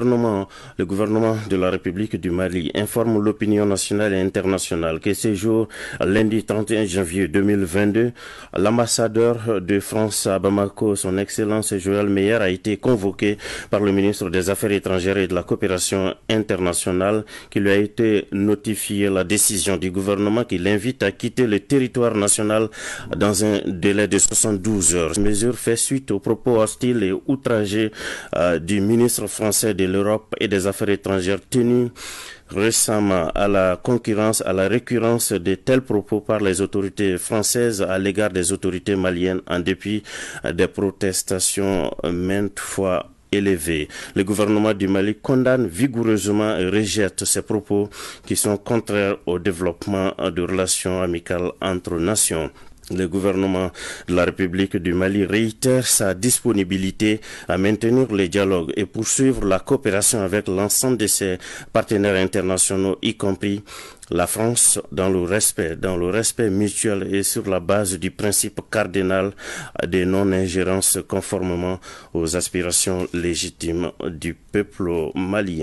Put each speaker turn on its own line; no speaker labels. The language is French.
le gouvernement de la République du Mali informe l'opinion nationale et internationale que ce jour, lundi 31 janvier 2022, l'ambassadeur de France à Bamako, son Excellence Joël Meyer, a été convoqué par le ministre des Affaires étrangères et de la coopération internationale qui lui a été notifié la décision du gouvernement qui l'invite à quitter le territoire national dans un délai de 72 heures. Cette mesure fait suite aux propos hostiles et outragés euh, du ministre français des l'Europe et des Affaires étrangères tenues récemment à la concurrence, à la récurrence de tels propos par les autorités françaises à l'égard des autorités maliennes en dépit des protestations maintes fois élevées. Le gouvernement du Mali condamne vigoureusement et rejette ces propos qui sont contraires au développement de relations amicales entre nations. Le gouvernement de la République du Mali réitère sa disponibilité à maintenir les dialogues et poursuivre la coopération avec l'ensemble de ses partenaires internationaux, y compris la France dans le respect, dans le respect mutuel et sur la base du principe cardinal des non ingérences conformément aux aspirations légitimes du peuple malien.